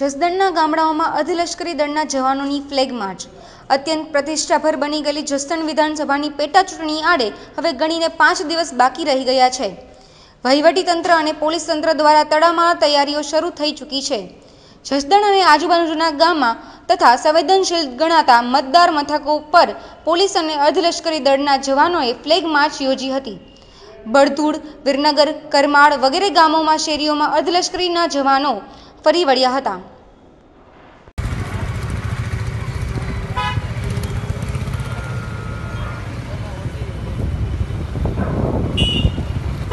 જસદણના ગામડાઓમાં અર્ધલશ્કરી દળના જવાનોની ફ્લેગ માર્ચ અત્યંત પ્રતિષ્ઠાભર બની ગયેલી જસદણ વિધાનસભાની પેટાચૂંટણી આડે હવે ગણીને પાંચ દિવસ બાકી રહી ગયા છે વહીવટીતંત્ર અને પોલીસ તંત્ર દ્વારા તડામાર તૈયારીઓ શરૂ થઈ ચૂકી છે જસદણ અને આજુબાજુના ગામમાં તથા સંવેદનશીલ ગણાતા મતદાર મથકો પર પોલીસ અને અર્ધલશ્કરી દળના જવાનોએ ફ્લેગ માર્ચ યોજી હતી બળધૂળ વિરનગર કરમાળ વગેરે ગામોમાં શેરીઓમાં અર્ધલશ્કરીના જવાનો ફરી વળ્યા હતા